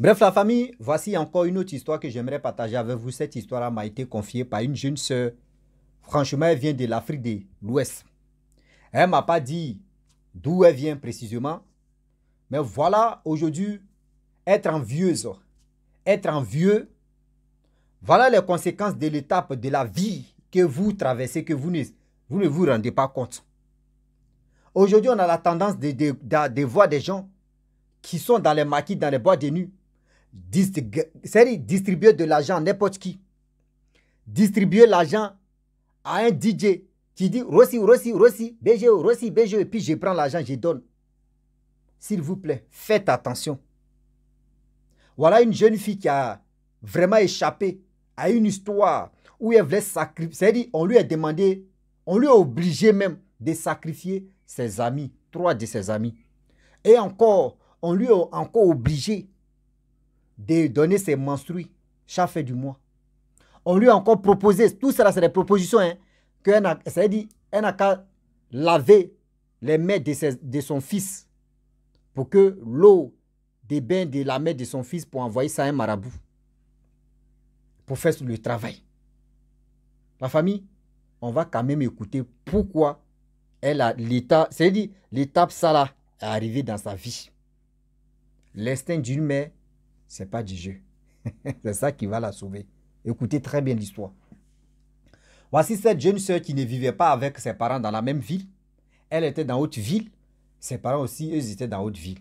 Bref, la famille, voici encore une autre histoire que j'aimerais partager avec vous. Cette histoire m'a été confiée par une jeune sœur. Franchement, elle vient de l'Afrique de l'Ouest. Elle ne m'a pas dit d'où elle vient précisément. Mais voilà, aujourd'hui, être envieuse, être envieux, voilà les conséquences de l'étape de la vie que vous traversez, que vous ne vous, ne vous rendez pas compte. Aujourd'hui, on a la tendance de, voir des gens qui sont dans les maquis, dans les bois des nus distribuer, distribuer de l'argent n'importe qui. Distribuer l'argent à un DJ qui dit Rossi, Rossi, Rossi, BGO, Rossi, et puis je prends l'argent, je donne. S'il vous plaît, faites attention. Voilà une jeune fille qui a vraiment échappé à une histoire où elle voulait sacrifier. on lui a demandé, on lui a obligé même de sacrifier ses amis, trois de ses amis. Et encore, on lui a encore obligé de donner ses menstrues chaque fait du mois. On lui a encore proposé, tout cela c'est des propositions, hein, qu'elle a, dit, elle n'a qu'à laver les mains de, son fils pour que l'eau des bains de la mère de son fils pour envoyer ça à un marabout pour faire le travail. La famille, on va quand même écouter pourquoi elle a l'état, c'est-à-dire l'étape ça là est arrivée dans sa vie. L'instinct d'une mère c'est pas du jeu. c'est ça qui va la sauver. Écoutez très bien l'histoire. Voici cette jeune sœur qui ne vivait pas avec ses parents dans la même ville. Elle était dans haute ville. Ses parents aussi, eux, étaient dans haute ville.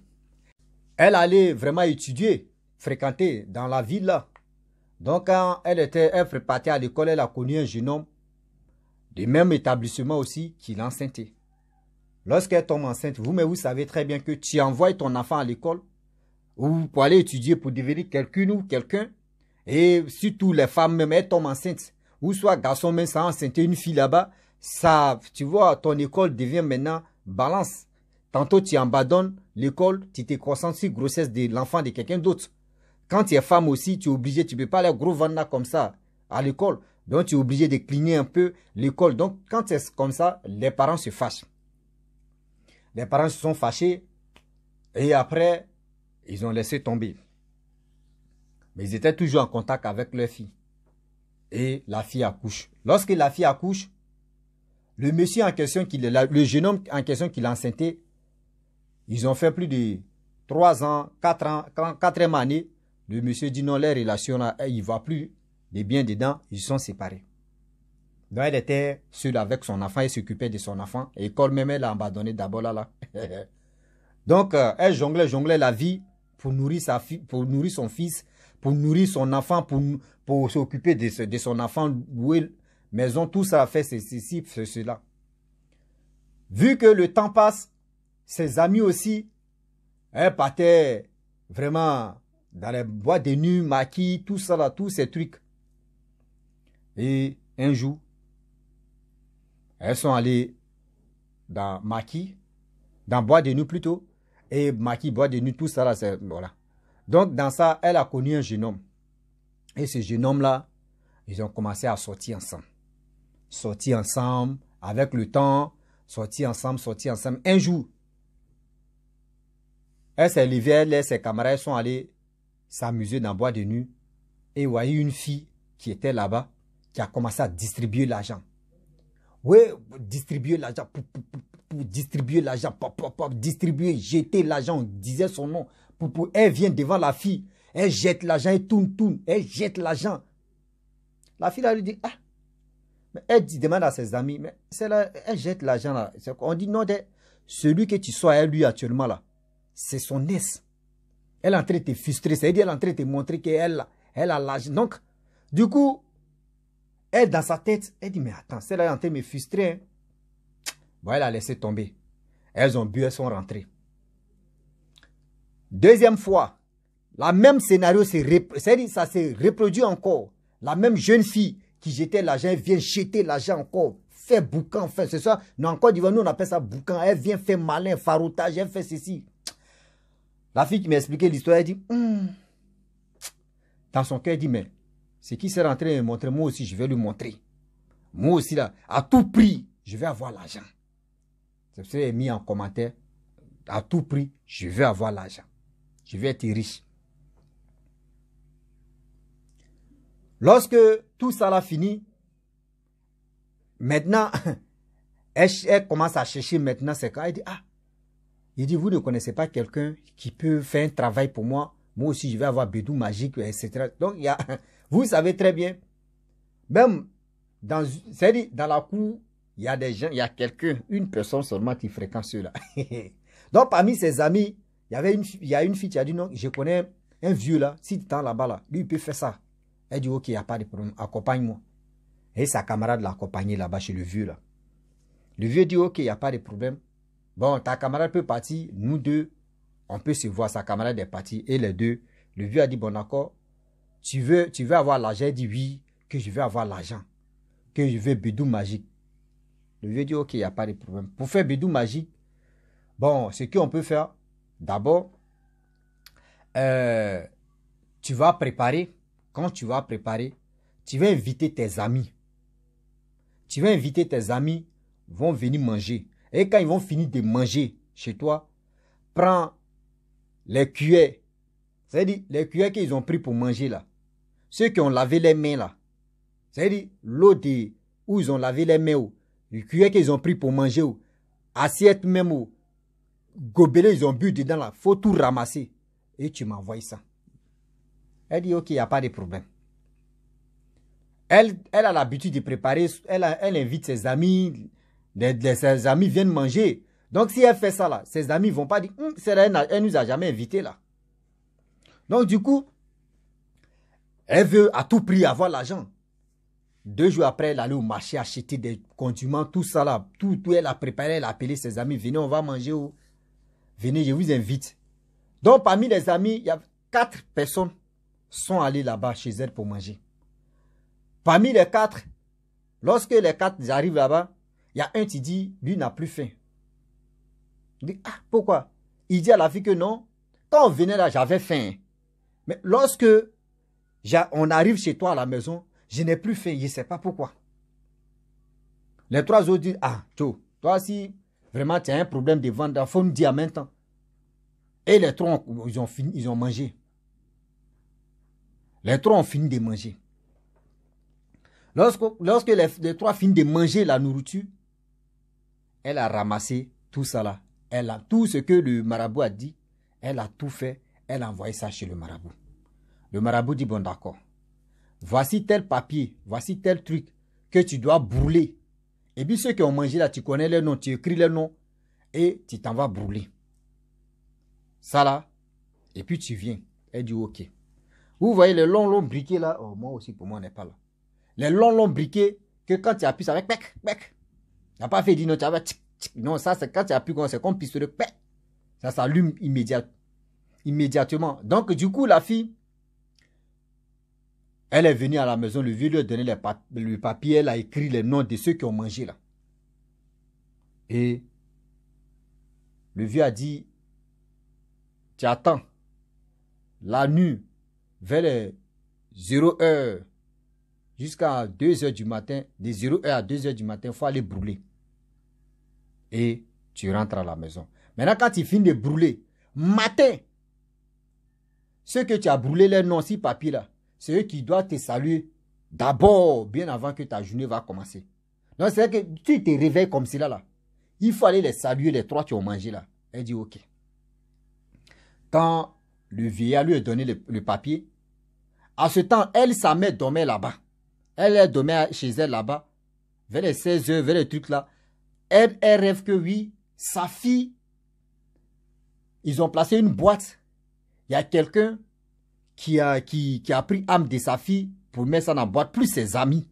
Elle allait vraiment étudier, fréquenter dans la ville Donc, quand elle était, elle à l'école, elle a connu un jeune homme du même établissement aussi qui l'enseignait. Lorsqu'elle tombe enceinte, vous, mais vous savez très bien que tu envoies ton enfant à l'école, ou pour aller étudier, pour devenir quelqu'un ou quelqu'un. Et surtout les femmes même, elles tombent enceintes. Ou soit garçon même, ça enceinte une fille là-bas. Ça, tu vois, ton école devient maintenant balance. Tantôt tu abandonnes l'école, tu te concentres sur grossesse de l'enfant de quelqu'un d'autre. Quand tu es femme aussi, tu es obligé, tu ne peux pas aller gros vendre comme ça à l'école. Donc tu es obligé de cligner un peu l'école. Donc quand c'est comme ça, les parents se fâchent. Les parents se sont fâchés. Et après, ils ont laissé tomber. Mais ils étaient toujours en contact avec leur fille. Et la fille accouche. Lorsque la fille accouche, le monsieur en question, le jeune homme en question qui l'a ils ont fait plus de 3 ans, 4 ans, 4e année. Le monsieur dit non, les relations, eh, il ne voit plus les biens dedans, ils sont séparés. Donc elle était seule avec son enfant, elle s'occupait de son enfant. Et quand même, elle l'a abandonné d'abord là. là. Donc euh, elle jonglait, jonglait la vie pour nourrir, sa fille, pour nourrir son fils, pour nourrir son enfant, pour, pour s'occuper de, de, son enfant, mais maison, tout ça a fait ceci, ceci, cela. Vu que le temps passe, ses amis aussi, elles hein, partaient vraiment dans les bois de nuit, maquis, tout ça là, tous ces trucs. Et un jour, elles sont allées dans maquis, dans bois de nuit plutôt et qui boit de nuit, tout ça là, c'est, voilà. Donc dans ça, elle a connu un jeune homme. Et ce jeune homme-là, ils ont commencé à sortir ensemble. Sortir ensemble, avec le temps, sortir ensemble, sortir ensemble. Un jour, elle s'est levée, elle et ses camarades sont allés s'amuser dans bois de nuit et voyez une fille qui était là-bas, qui a commencé à distribuer l'argent. Oui, distribuer l'argent, pour, distribuer l'argent, distribuer, jeter l'argent, on disait son nom. elle vient devant la fille, elle jette l'argent, elle tourne, tourne, elle jette l'argent. La fille, elle lui dit, ah, elle demande à ses amis, mais elle jette l'argent là. On dit, non, celui que tu sois, elle, lui, actuellement là, c'est son ex. Elle est en train de te frustrer, c'est-à-dire elle est en train de te montrer qu'elle elle a l'argent. Donc, du coup, elle, dans sa tête, elle dit, mais attends, celle-là est en train de me frustrer. Hein. elle a laissé tomber. Elles ont bu, elles sont rentrées. Deuxième fois, la même scénario, ça s'est reproduit encore. La même jeune fille qui jetait l'argent, elle vient jeter l'argent encore. Fait boucan, fait ce soir. Nous, encore, nous, on appelle ça boucan. Elle vient faire malin, faroutage, elle fait ceci. La fille qui m'a expliqué l'histoire, elle dit, hum. dans son cœur, elle dit, mais ce qui s'est rentré et de montrer, moi aussi, je vais lui montrer. Moi aussi, là, à tout prix, je vais avoir l'argent. C'est ce mis en commentaire. À tout prix, je vais avoir l'argent. Je vais être riche. Lorsque tout ça a fini, maintenant, elle, commence à chercher maintenant ses cas. Elle dit, ah, il dit, vous ne connaissez pas quelqu'un qui peut faire un travail pour moi. Moi aussi, je vais avoir bédou magique, etc. Donc, il y a, Vous savez très bien, même dans, dans la cour, il y a des gens, il y a quelqu'un, une personne seulement qui fréquente ceux-là. Donc, parmi ses amis, il y avait une, il y a une fille qui a dit non, je connais un vieux là, si tu t'en là-bas là, lui il peut faire ça. Elle dit ok, il n'y a pas de problème, accompagne-moi. Et sa camarade l'a là-bas chez le vieux là. Le vieux dit ok, il n'y a pas de problème. Bon, ta camarade peut partir, nous deux, on peut se voir, sa camarade est partie et les deux. Le vieux a dit bon d'accord, tu veux, tu veux avoir l'argent, il dit oui, que je veux avoir l'argent, que je veux bidou magique. Le vieux dit, ok, il n'y a pas de problème. Pour faire bidou magique, bon, ce qu'on peut faire, d'abord, euh, tu vas préparer, quand tu vas préparer, tu vas inviter tes amis. Tu vas inviter tes amis, vont venir manger. Et quand ils vont finir de manger chez toi, prends les cuillères c'est-à-dire, les cuillères qu'ils ont pris pour manger là, ceux qui ont lavé les mains là, c'est-à-dire, l'eau de, où ils ont lavé les mains, les cuillères qu'ils ont pris pour manger, où, assiette même, où, gobelet, ils ont bu dedans là, faut tout ramasser. Et tu m'envoies ça. Elle dit, ok, il n'y a pas de problème. Elle, elle a l'habitude de préparer, elle, invite ses amis, les, ses amis viennent manger. Donc si elle fait ça là, ses amis vont pas dire, hum, elle, elle nous a jamais invités là. Donc du coup, elle veut à tout prix avoir l'argent. Deux jours après, elle allait au marché acheter des condiments, tout ça là. Tout, tout elle a préparé, elle a appelé ses amis. Venez, on va manger. Venez, je vous invite. Donc parmi les amis, il y a quatre personnes sont allées là-bas chez elle pour manger. Parmi les quatre, lorsque les quatre arrivent là-bas, il y a un qui dit, lui n'a plus faim. Il dit, ah, pourquoi Il dit à la fille que non, quand on venait là, j'avais faim. Mais lorsque on arrive chez toi à la maison, je n'ai plus faim, je ne sais pas pourquoi. Les trois autres disent, ah, toi si vraiment tu as un problème de vente, il faut me dire en Et les trois, ils ont, fini, ils ont mangé. Les trois ont fini de manger. Lorsque, lorsque les, les, trois fini de manger la nourriture, elle a ramassé tout ça là. Elle a tout ce que le marabout a dit. Elle a tout fait elle a envoyé ça chez le marabout. Le marabout dit, bon d'accord, voici tel papier, voici tel truc que tu dois brûler. Et puis ceux qui ont mangé là, tu connais le nom, tu écris le nom et tu t'en vas brûler. Ça là, et puis tu viens. Elle dit, ok. Vous voyez les longs, long briquets là, oh, moi aussi, pour moi, on n'est pas là. Les longs, longs briquets que quand tu appuies, ça avec pec, pec. Tu n'as pas fait dire non, tu vas Non, ça, c'est quand tu appuies, c'est comme pistolet, pec. Ça s'allume immédiatement immédiatement. Donc, du coup, la fille, elle est venue à la maison, le vieux lui a donné le, papier, elle a écrit les noms de ceux qui ont mangé là. Et le vieux a dit, tu attends la nuit vers les 0 h jusqu'à 2 h du matin, de 0 h à 2 h du matin, il faut aller brûler. Et tu rentres à la maison. Maintenant, quand il finit de brûler, matin, ceux que tu as brûlé les noms sur papier là, c'est eux qui doivent te saluer d'abord, bien avant que ta journée va commencer. Donc c'est que tu te réveilles comme cela là. Il faut aller les saluer, les trois qui ont mangé là. Elle dit ok. Quand le vieillard lui a donné le, papier, à ce temps, elle, sa mère dormait là-bas. Elle, est dormait chez elle là-bas, vers les 16 heures, vers les trucs là. Elle, elle rêve que oui, sa fille, ils ont placé une boîte il y a quelqu'un qui a, qui, a pris âme de sa fille pour mettre ça dans la boîte, plus ses amis.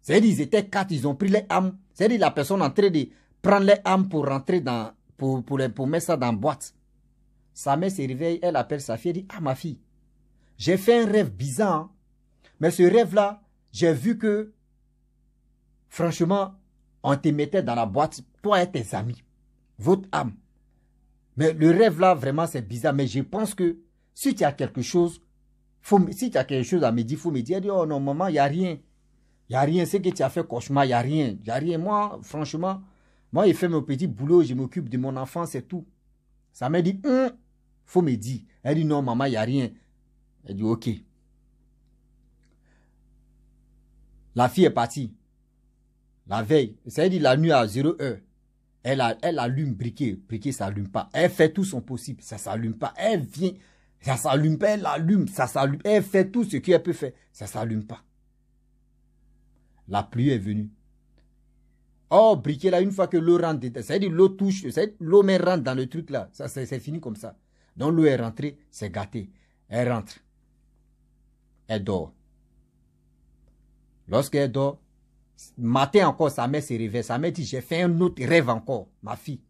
C'est-à-dire, ils étaient quatre, ils ont pris les âmes. C'est-à-dire, la personne en train de prendre les âmes pour rentrer dans, pour, pour, pour mettre ça dans la boîte. Sa mère se réveille, elle appelle sa fille, elle dit, ah ma fille, j'ai fait un rêve bizarre, hein. mais ce rêve-là, j'ai vu que, franchement, on te mettait dans la boîte, toi et tes amis, votre âme. Mais le rêve là, vraiment, c'est bizarre. Mais je pense que si tu as quelque chose, faut, si tu as quelque chose à me dire, il faut me dire, oh non, maman, il n'y a rien. Il n'y a rien. Ce que tu as fait cauchemar, il n'y a rien. Il n'y a rien. Moi, franchement, moi, je fais mon petit boulot, je m'occupe de mon enfant, c'est tout. Ça m'a dit, il faut me dire. Elle dit, non, maman, il n'y a rien. Elle dit, ok. La fille est partie. La veille. Ça a dit la nuit à 0 heure. Elle, allume briquet, briquet ça s'allume pas. Elle fait tout son possible, ça s'allume pas. Elle vient, ça s'allume pas, elle allume, ça s'allume. Elle fait tout ce qu'elle peut faire, ça s'allume pas. La pluie est venue. Oh, briquet là, une fois que l'eau rentre, ça veut dire l'eau touche, l'eau met rentre dans le truc là, ça, c'est fini comme ça. Donc l'eau est rentrée, c'est gâté. Elle rentre. Elle dort. Lorsqu'elle dort, Matin encore, sa mère se réveille. Sa mère dit, j'ai fait un autre rêve encore, ma fille.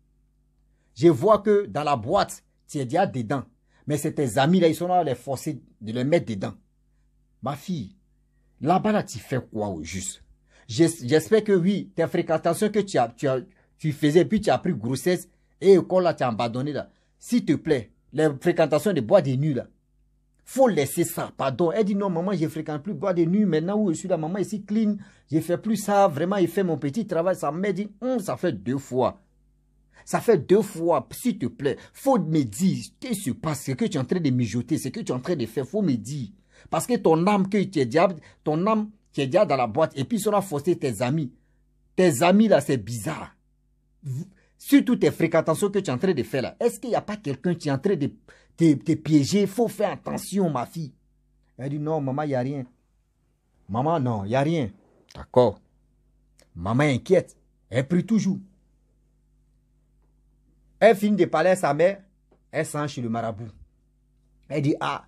Je vois que dans la boîte, tu es déjà dedans. Mais c'est tes amis là, ils sont là, les forcer de les mettre dedans. Ma fille, là-bas là, tu fais quoi au juste J'espère que oui, tes fréquentations que tu, as, tu, faisais, puis tu as pris grossesse, et encore là, tu as abandonné là. S'il te plaît, les fréquentations de bois des nuit là, faut laisser ça, pardon. Elle dit non, maman, je fréquente plus bois de nuit. Maintenant où je suis là, maman, ici clean, je fais plus ça. Vraiment, il fait mon petit travail. Ça mère dit, hum, ça fait deux fois. Ça fait deux fois, s'il te plaît. Faut me dire, qu'est-ce qui se passe? Ce que tu es en train de mijoter, ce que tu es en train de faire, faut me dire. Parce que ton âme que tu es diable, ton âme tu es diable dans la boîte, et puis cela va tes amis. Tes amis là, c'est bizarre. Surtout tes fréquentations que tu es en train de faire là. Est-ce qu'il n'y a pas quelqu'un qui est en train de t'es piégé, il faut faire attention, ma fille. Elle dit, non, maman, il n'y a rien. Maman, non, il n'y a rien. D'accord. Maman inquiète. Elle prie toujours. Elle finit de parler à sa mère. Elle sent chez le marabout. Elle dit, ah,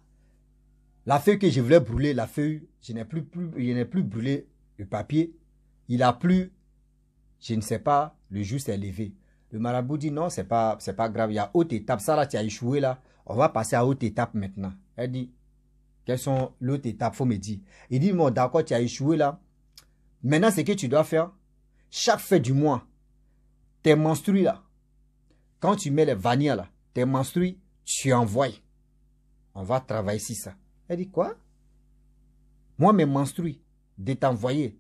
la feuille que je voulais brûler, la feuille, je n'ai plus, je plus brûlé le papier. Il a plu. Je ne sais pas, le jour s'est levé. Le marabout dit non, c'est pas, c'est pas grave. Il y a haute étape. Ça là, tu as échoué là. On va passer à haute étape maintenant. Elle dit, quelles sont l'autre étape? Faut me dire. Il dit, bon, d'accord, tu as échoué là. Maintenant, ce que tu dois faire, chaque fait du mois, tes menstrues là, quand tu mets les vanilles là, tes menstrues, tu envoies. On va travailler ici. ça. Elle dit quoi Moi, mes menstrues, de t'envoyer.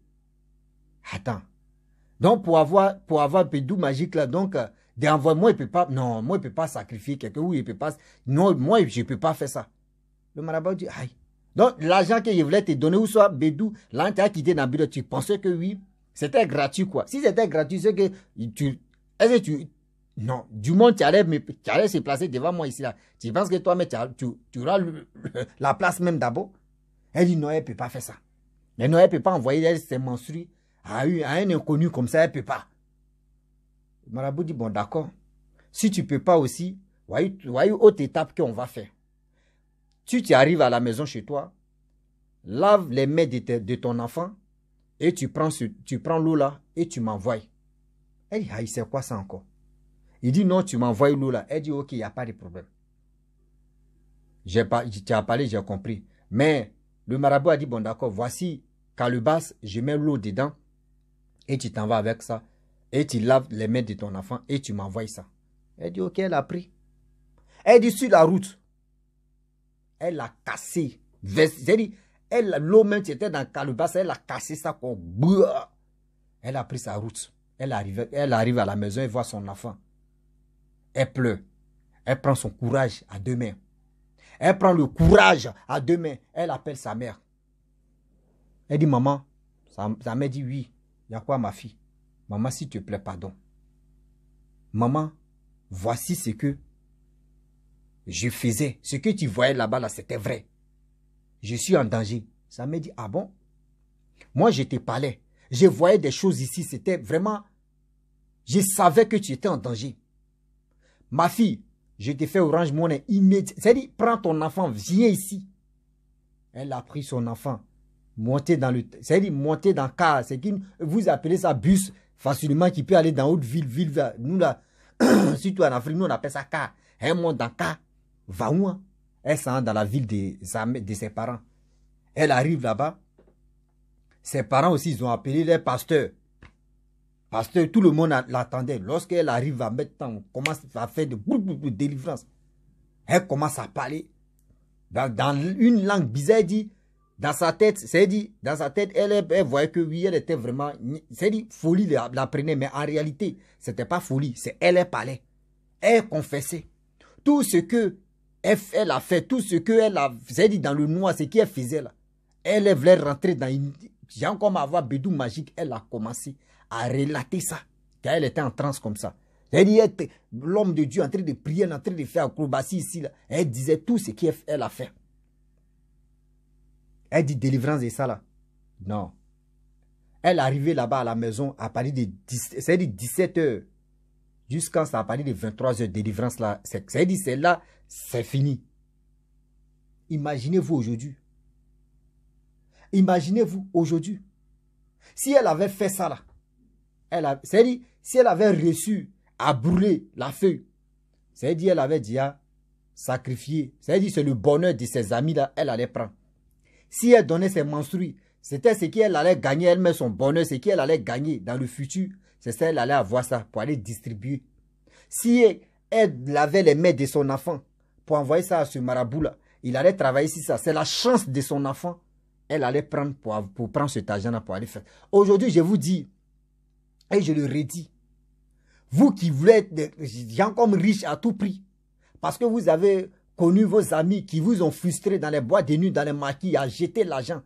Attends, donc, pour avoir, pour avoir magique, là, donc, euh, d'envoyer, moi, il peut pas, non, moi, il peut pas sacrifier quelqu'un, oui, pas, non, moi, je peux pas faire ça. Le marabout dit, aïe. Donc, l'argent que je voulais te donner, où soit Bédou, là, tu as quitté Nabilo, tu pensais que oui, c'était gratuit, quoi. Si c'était gratuit, c'est que tu, tu, non, du monde, tu allais, mais, tu allais se placer devant moi ici, là. Tu penses que toi, mais tu, tu, auras la place même d'abord? Elle dit, non, elle peut pas faire ça. Mais non, elle peut pas envoyer, ses c'est à, un inconnu comme ça, elle ne peut pas. Le marabout dit, bon d'accord, si tu ne peux pas aussi, voyez, autre étape qu'on va faire. tu arrives à la maison chez toi, lave les mains de, ton enfant et tu prends, prends l'eau là et tu m'envoies. Elle dit, ah, c'est quoi ça encore Il dit, non, tu m'envoies l'eau là. Elle dit, ok, il n'y a pas de problème. J'ai tu as parlé, j'ai compris. Mais le marabout a dit, bon d'accord, voici calebasse, je mets l'eau dedans et tu t'en vas avec ça, et tu laves les mains de ton enfant et tu m'envoies ça. Elle dit, ok, elle a pris. Elle dit, sur la route, elle a cassé. J'ai dit. elle, l'eau même qui était dans le calabas. elle a cassé ça Elle a pris sa route. Elle arrive, elle arrive à la maison et voit son enfant. Elle pleure. Elle prend son courage à deux mains. Elle prend le courage à deux mains. Elle appelle sa mère. Elle dit, maman, sa mère dit oui quoi ma fille, maman, s'il te plaît, pardon. Maman, voici ce que je faisais. Ce que tu voyais là-bas, là, c'était vrai. Je suis en danger. Ça me dit, ah bon? Moi, je te parlais. Je voyais des choses ici. C'était vraiment, je savais que tu étais en danger. Ma fille, je t'ai fait orange monnaie immédiat. cest dit, prends ton enfant, viens ici. Elle a pris son enfant monter dans le. C'est-à-dire monter dans car. C'est qui vous appelez ça bus facilement qui peut aller dans autre ville, ville. Nous là, surtout en Afrique, nous on appelle ça car. Elle monte dans car. Va où hein? Elle s'en dans la ville de, de ses parents. Elle arrive là-bas. Ses parents aussi, ils ont appelé les pasteurs. Pasteur, tout le monde l'attendait. Lorsqu'elle arrive à mettre temps, commence à faire de, de délivrance. Elle commence à parler. Dans, dans une langue bizarre, elle dit dans sa tête, c'est dit, dans sa tête, elle, voyait que oui, elle était vraiment, c'est dit, folie la, la, prenait, mais en réalité, c'était pas folie, c'est elle, elle parlait. Elle confessait. Tout ce que elle, a fait, tout ce que elle a, c'est dit, dans le noir, ce qu'elle faisait là. Elle voulait rentrer dans une, encore ma voix, Bédou magique, elle a commencé à relater ça, Quand elle était en transe comme ça. Elle dit, l'homme de Dieu en train de prier, en train de faire acrobatie ici, là. Elle disait tout ce qu'elle a fait. Elle dit délivrance et ça là. Non. Elle arrivait là-bas à la maison à partir de 17h jusqu'à ça à de 23h délivrance là. C'est dit c'est là, c'est fini. Imaginez-vous aujourd'hui. Imaginez-vous aujourd'hui. Si elle avait fait ça là, elle dit, si elle avait reçu à brûler la feuille. c'est dit, elle avait dit sacrifié. sacrifier. C'est dit, c'est le bonheur de ses amis là, elle allait prendre. Si elle donnait ses menstrues, c'était ce qu'elle allait gagner, elle met son bonheur, ce qu'elle allait gagner dans le futur, c'est ça, elle allait avoir ça pour aller distribuer. Si elle avait les mains de son enfant pour envoyer ça à ce marabout-là, il allait travailler sur ça. C'est la chance de son enfant. Elle allait prendre pour, prendre cet argent-là pour aller faire. Aujourd'hui, je vous dis, et je le redis, vous qui voulez être des gens comme riches à tout prix, parce que vous avez connu vos amis qui vous ont frustré dans les bois des nuit, dans les maquis, à jeter l'argent.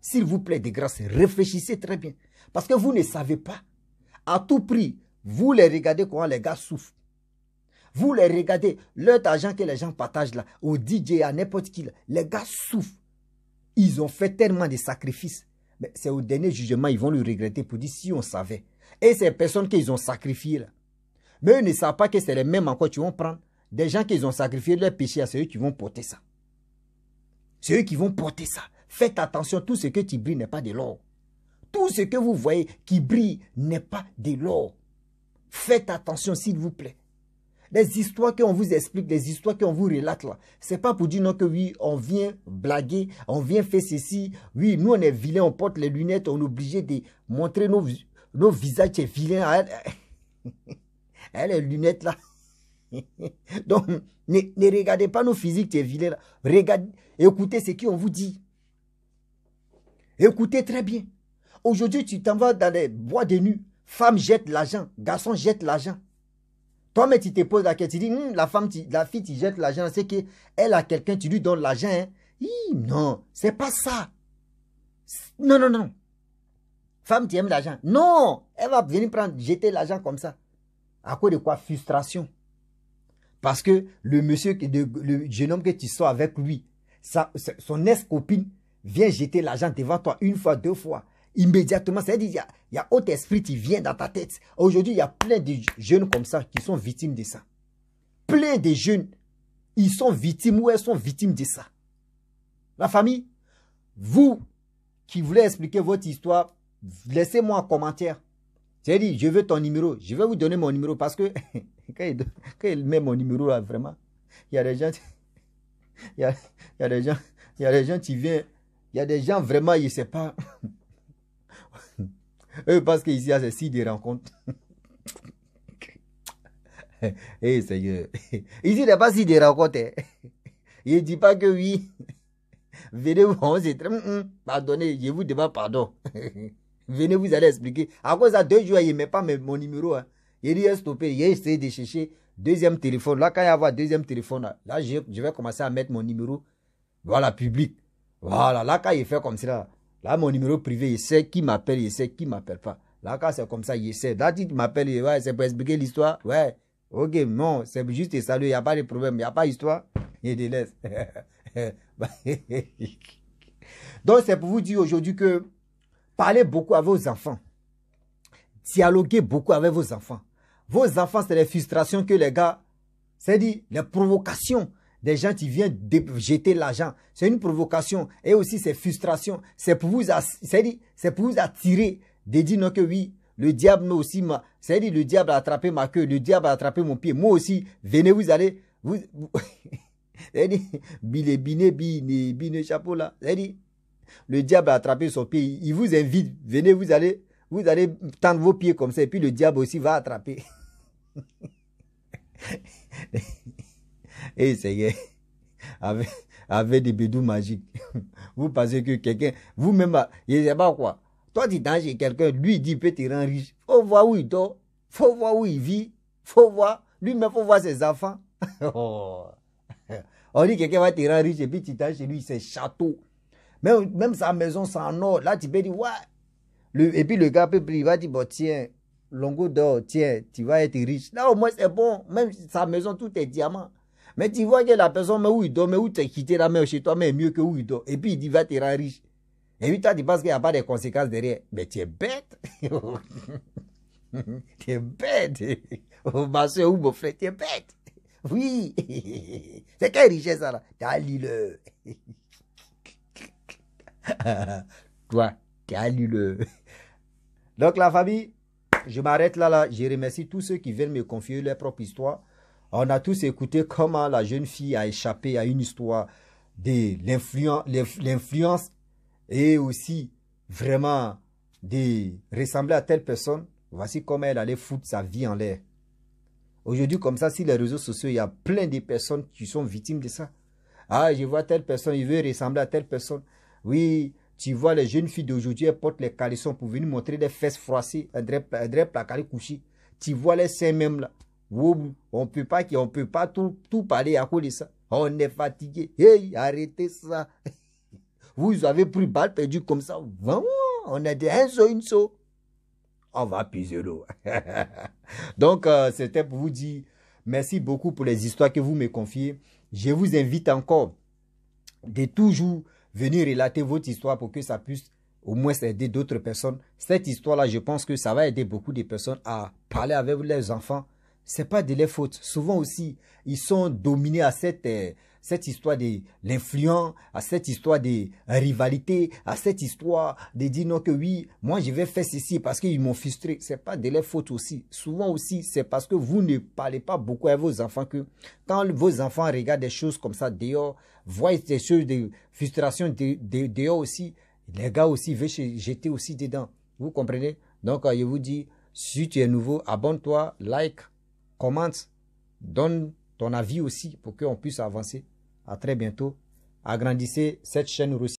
S'il vous plaît, de grâce, réfléchissez très bien. Parce que vous ne savez pas. À tout prix, vous les regardez comment les gars souffrent. Vous les regardez, leur argent que les gens partagent là, au DJ, à n'importe qui, les gars souffrent. Ils ont fait tellement de sacrifices. Mais c'est au dernier jugement, ils vont le regretter pour dire si on savait. Et ces personnes qu'ils ont sacrifiées là, mais ils ne savent pas que c'est les mêmes encore qui vont prendre des gens qui ont sacrifié leurs péchés à ceux qui vont porter ça. Ceux qui vont porter ça. Faites attention, tout ce que tu brilles n'est pas de l'or. Tout ce que vous voyez qui brille n'est pas de l'or. Faites attention, s'il vous plaît. Les histoires qu'on vous explique, les histoires qu'on vous relate là, c'est pas pour dire non que oui, on vient blaguer, on vient faire ceci. Oui, nous on est vilains, on porte les lunettes, on est obligé de montrer nos, nos visages vilains. Elle, les lunettes là. Donc, ne, regardez pas nos physiques, tes vilains. Regardez, écoutez ce qu'on vous dit. Écoutez très bien. Aujourd'hui, tu t'en vas dans les bois de nuit. Femme jette l'argent, garçon jette l'argent. toi mais tu te poses la question, tu dis, hum, la femme, la fille, tu jettes l'argent, c'est elle a quelqu'un, tu lui donnes l'argent. Hein. non, c'est pas ça. Non, non, non. Femme, tu aimes l'argent. Non, elle va venir prendre, jeter l'argent comme ça. À cause de quoi Frustration. Parce que le monsieur, le jeune homme que tu sois avec lui, son ex-copine vient jeter l'argent devant toi une fois, deux fois. Immédiatement, c'est-à-dire il y a, autre esprit qui vient dans ta tête. Aujourd'hui, il y a plein de jeunes comme ça qui sont victimes de ça. Plein de jeunes, ils sont victimes ou elles sont victimes de ça. La famille, vous qui voulez expliquer votre histoire, laissez-moi un commentaire. J'ai dit, je veux ton numéro, je vais vous donner mon numéro parce que quand, il, met mon numéro là, vraiment, il y a des gens, il y a, des gens, il y a des gens qui viennent, il y a des gens vraiment, je ne sais pas. Eux, parce qu'ici, il y a ces sites de rencontres. Hé, eh, c'est, Ici, il n'y a pas si des rencontres. Il ne dit pas que oui. Venez-vous, on hum, hum. Pardonnez, je vous demande pardon. Venez, vous allez expliquer. À cause de deux jours, il ne met pas mon numéro. Hein. Il est stoppé. Il a essayé de chercher deuxième téléphone. Là, quand il y a un deuxième téléphone, là, je, vais commencer à mettre mon numéro. Voilà, public. Voilà, là, quand il fait comme ça, là, mon numéro privé, il sait qui m'appelle, il sait qui m'appelle pas. Là, quand c'est comme ça, il sait. Là, tu m'appelles, c'est pour expliquer l'histoire. Ouais. Ok, non, c'est juste et salut, il n'y a pas de problème, il n'y a pas d'histoire. Il délaisse. Bah, Donc, c'est pour vous dire aujourd'hui que Parlez beaucoup à vos enfants. Dialoguez beaucoup avec vos enfants. Vos enfants, c'est les frustrations que les gars, c'est à dire les provocations des gens qui viennent jeter l'argent. C'est une provocation et aussi ces frustrations, C'est pour vous, c'est pour vous attirer de dire non que oui, le diable moi aussi m'a, c'est dire le diable a attrapé ma queue, le diable a attrapé mon pied. Moi aussi, venez vous allez, vous, c'est dire bine, bine, bine, bine, chapeau là. C'est dire le diable a attrapé son pied, il vous invite, venez, vous allez, vous allez tendre vos pieds comme ça, et puis le diable aussi va attraper. et c'est, avec, avec des bédoux magiques, vous pensez que quelqu'un, vous-même, je ne sais pas quoi, toi tu t'enches chez quelqu'un, lui dit peut te rendre riche. Faut voir où il dort, faut voir où il vit, faut voir, lui-même faut voir ses enfants. Oh. On dit quelqu'un va te rendre riche et puis tu t'enches chez lui, c'est château même, même sa maison, c'est en or. Là, tu peux dire, ouais. et puis le gars peut, il va dire, bon, tiens, Longo d'or, tiens, tu vas être riche. Là, au moins, c'est bon. Même sa maison, tout est diamant. Mais tu vois que la personne, mais où il dort, mais où tu as quitté la maison chez toi, mais mieux que où il dort. Et puis, il dit, va te rendre riche. Et puis, toi, tu penses qu'il n'y a pas de conséquences derrière. Mais tu es bête. tu es bête. Oh, ma soeur ou mon frère, tu es bête. Oui. c'est quelle richesse, ça, là? T'as l'île. Toi, t'es Donc la famille, je m'arrête là, là. Je remercie tous ceux qui veulent me confier leur propre histoire. On a tous écouté comment la jeune fille a échappé à une histoire de l'influence et aussi vraiment de ressembler à telle personne. Voici comment elle allait foutre sa vie en l'air. Aujourd'hui, comme ça, sur les réseaux sociaux, il y a plein de personnes qui sont victimes de ça. Ah, je vois telle personne, il veut ressembler à telle personne. Oui, tu vois, les jeunes filles d'aujourd'hui, elles portent les caleçons pour venir montrer des fesses froissées, un la placard couché. Tu vois les seins même là. on ne peut pas, on peut pas tout, tout parler à cause de ça. On est fatigué. Hey, arrêtez ça. Vous avez pris balle perdu comme ça. on a des une so On va puiser l'eau. Donc, euh, c'était pour vous dire merci beaucoup pour les histoires que vous me confiez. Je vous invite encore de toujours venu relater votre histoire pour que ça puisse au moins aider d'autres personnes. Cette histoire-là, je pense que ça va aider beaucoup de personnes à parler avec leurs enfants. Ce n'est pas de leur faute. Souvent aussi, ils sont dominés à cette euh, cette histoire de l'influent, à cette histoire de rivalité, à cette histoire de dire non que oui, moi je vais faire ceci parce qu'ils m'ont frustré. n'est pas de leur faute aussi. Souvent aussi, c'est parce que vous ne parlez pas beaucoup à vos enfants que quand vos enfants regardent des choses comme ça dehors, voient des choses de frustration dehors aussi, les gars aussi veulent se jeter aussi dedans. Vous comprenez? Donc, euh, je vous dis, si tu es nouveau, abonne-toi, like, commente, donne ton avis aussi pour qu'on puisse avancer. À très bientôt. Agrandissez cette chaîne